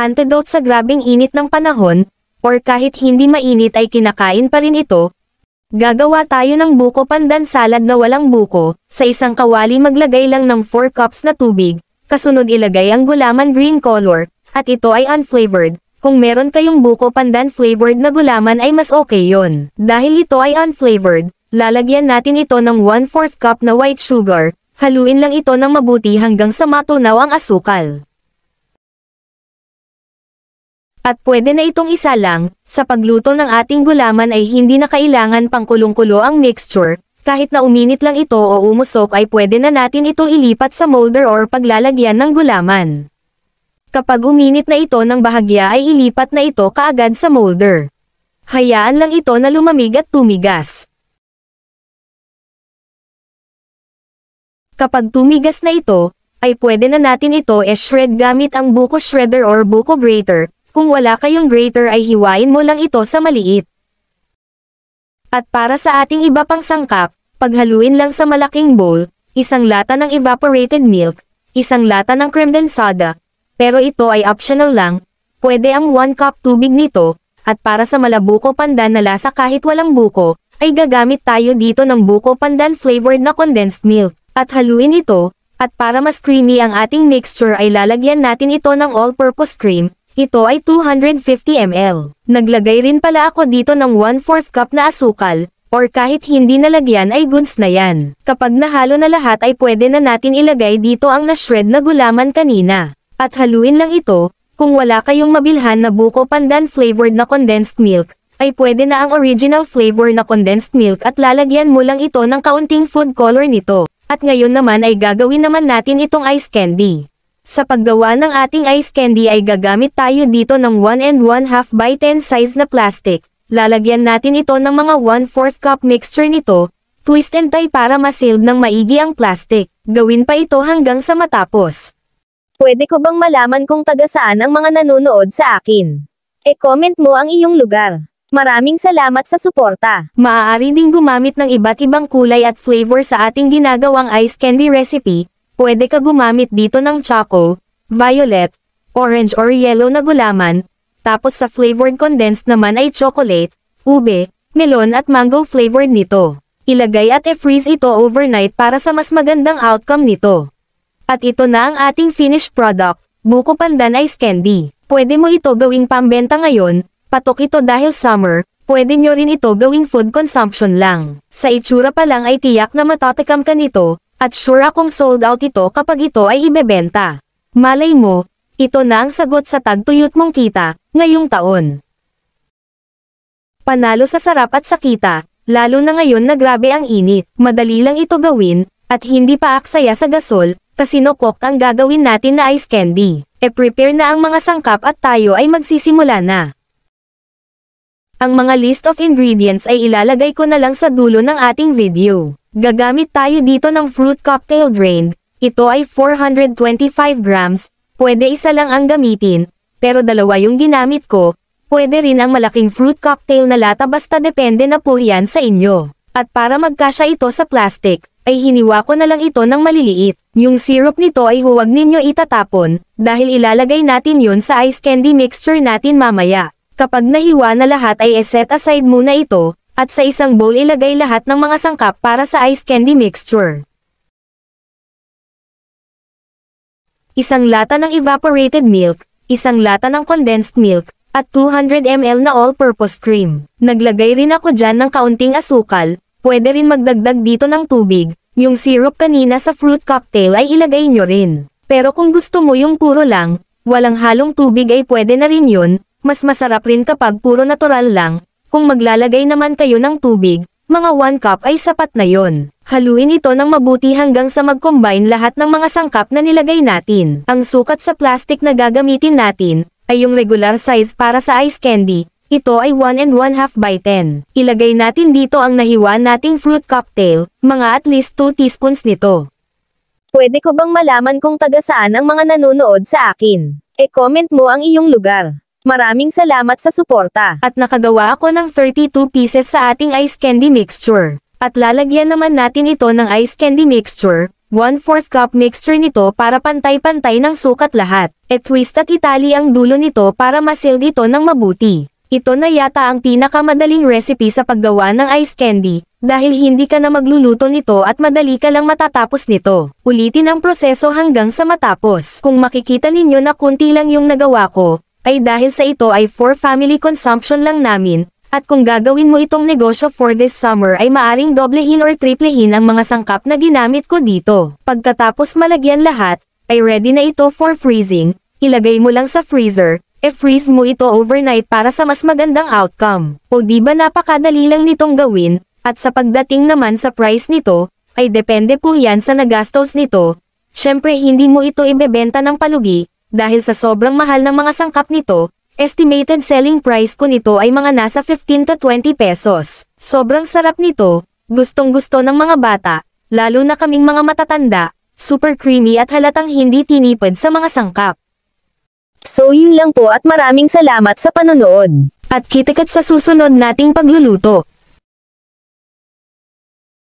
Antidote sa grabing init ng panahon, or kahit hindi mainit ay kinakain pa rin ito, Gagawa tayo ng buko pandan salad na walang buko, sa isang kawali maglagay lang ng 4 cups na tubig, kasunod ilagay ang gulaman green color, at ito ay unflavored, kung meron kayong buko pandan flavored na gulaman ay mas okay yon. Dahil ito ay unflavored, lalagyan natin ito ng 1 4 cup na white sugar, haluin lang ito ng mabuti hanggang sa matunaw ang asukal. At pwede na itong isa lang, sa pagluto ng ating gulaman ay hindi na kailangan pang kulong-kulo ang mixture, kahit na uminit lang ito o umusok ay pwede na natin itong ilipat sa molder or paglalagyan ng gulaman. Kapag uminit na ito ng bahagya ay ilipat na ito kaagad sa molder. Hayaan lang ito na lumamig at tumigas. Kapag tumigas na ito, ay pwede na natin ito e-shred gamit ang buko shredder or buko grater, kung wala kayong grater ay hiwain mo lang ito sa maliit. At para sa ating iba pang sangkap, paghaluin lang sa malaking bowl, isang lata ng evaporated milk, isang lata ng creme densada, pero ito ay optional lang, pwede ang 1 cup tubig nito, at para sa malabuko pandan na lasa kahit walang buko, ay gagamit tayo dito ng buko pandan flavored na condensed milk, at haluin ito, at para mas creamy ang ating mixture ay lalagyan natin ito ng all-purpose cream, ito ay 250 ml. Naglagay rin pala ako dito ng 1/4 cup na asukal, or kahit hindi nalagyan ay goods na yan. Kapag nahalo na lahat ay pwede na natin ilagay dito ang na-shred na gulaman kanina. At haluin lang ito, kung wala kayong mabilhan na buko pandan flavored na condensed milk, ay pwede na ang original flavor na condensed milk at lalagyan mo lang ito ng kaunting food color nito. At ngayon naman ay gagawin naman natin itong ice candy. Sa paggawa ng ating ice candy ay gagamit tayo dito ng 1 and 1 half by 10 size na plastic. Lalagyan natin ito ng mga 1 4 cup mixture nito, twist and tie para masealed ng maigi ang plastic. Gawin pa ito hanggang sa matapos. Pwede ko bang malaman kung taga saan ang mga nanonood sa akin? E-comment mo ang iyong lugar. Maraming salamat sa suporta. Maaari ding gumamit ng iba't ibang kulay at flavor sa ating ginagawang ice candy recipe, pwede ka gumamit dito ng choco, violet, orange or yellow na gulaman, tapos sa flavored condensed naman ay chocolate, ube, melon at mango flavored nito. Ilagay at e-freeze ito overnight para sa mas magandang outcome nito. At ito na ang ating finished product, buko pandan ice candy. Pwede mo ito gawing pambenta ngayon, patok ito dahil summer, pwede nyo rin ito gawing food consumption lang. Sa itsura pa lang ay tiyak na matatikam ka nito, at sure akong sold out ito kapag ito ay ibebenta. Malay mo, ito na ang sagot sa tagtuyot mong kita, ngayong taon. Panalo sa sarap at sa kita, lalo na ngayon na grabe ang init, madali lang ito gawin, at hindi pa aksaya sa gasol, kasi nokok ang gagawin natin na ice candy. E prepare na ang mga sangkap at tayo ay magsisimula na. Ang mga list of ingredients ay ilalagay ko na lang sa dulo ng ating video. Gagamit tayo dito ng fruit cocktail drain, ito ay 425 grams, pwede isa lang ang gamitin, pero dalawa yung ginamit ko, pwede rin ang malaking fruit cocktail na lata basta depende na po yan sa inyo. At para magkasya ito sa plastic, ay hiniwa ko na lang ito ng maliliit. Yung syrup nito ay huwag ninyo itatapon, dahil ilalagay natin yon sa ice candy mixture natin mamaya. Kapag nahiwa na lahat ay set aside muna ito, at sa isang bowl ilagay lahat ng mga sangkap para sa ice candy mixture. Isang lata ng evaporated milk, isang lata ng condensed milk, at 200 ml na all-purpose cream. Naglagay rin ako dyan ng kaunting asukal, pwede rin magdagdag dito ng tubig, yung syrup kanina sa fruit cocktail ay ilagay nyo rin. Pero kung gusto mo yung puro lang, walang halong tubig ay pwede na rin yun, mas masarap rin kapag puro natural lang, kung maglalagay naman kayo ng tubig, mga 1 cup ay sapat na yon. Haluin ito ng mabuti hanggang sa mag-combine lahat ng mga sangkap na nilagay natin. Ang sukat sa plastic na gagamitin natin, ay yung regular size para sa ice candy, ito ay 1 and 1 half by 10. Ilagay natin dito ang nahiwa nating fruit cocktail, mga at least 2 teaspoons nito. Pwede ko bang malaman kung taga saan ang mga nanonood sa akin? E comment mo ang iyong lugar. Maraming salamat sa suporta. At nakagawa ako ng 32 pieces sa ating ice candy mixture. At lalagyan naman natin ito ng ice candy mixture, 1-4 cup mixture nito para pantay-pantay ng sukat lahat. E twist at itali ang dulo nito para masild dito ng mabuti. Ito na yata ang pinakamadaling recipe sa paggawa ng ice candy, dahil hindi ka na magluluto nito at madali ka lang matatapos nito. Ulitin ang proseso hanggang sa matapos. Kung makikita ninyo na kunti lang yung nagawa ko, ay dahil sa ito ay for family consumption lang namin, at kung gagawin mo itong negosyo for this summer ay maaring doblehin or triplehin ang mga sangkap na ginamit ko dito. Pagkatapos malagyan lahat, ay ready na ito for freezing, ilagay mo lang sa freezer, e-freeze mo ito overnight para sa mas magandang outcome. O diba napakadali lang nitong gawin, at sa pagdating naman sa price nito, ay depende po yan sa nagastos nito. syempre hindi mo ito ibebenta ng palugi, dahil sa sobrang mahal ng mga sangkap nito, estimated selling price ko nito ay mga nasa 15 to 20 pesos. Sobrang sarap nito, gustong gusto ng mga bata, lalo na kaming mga matatanda, super creamy at halatang hindi tinipid sa mga sangkap. So yun lang po at maraming salamat sa panonood. At kitikat sa susunod nating pagluluto.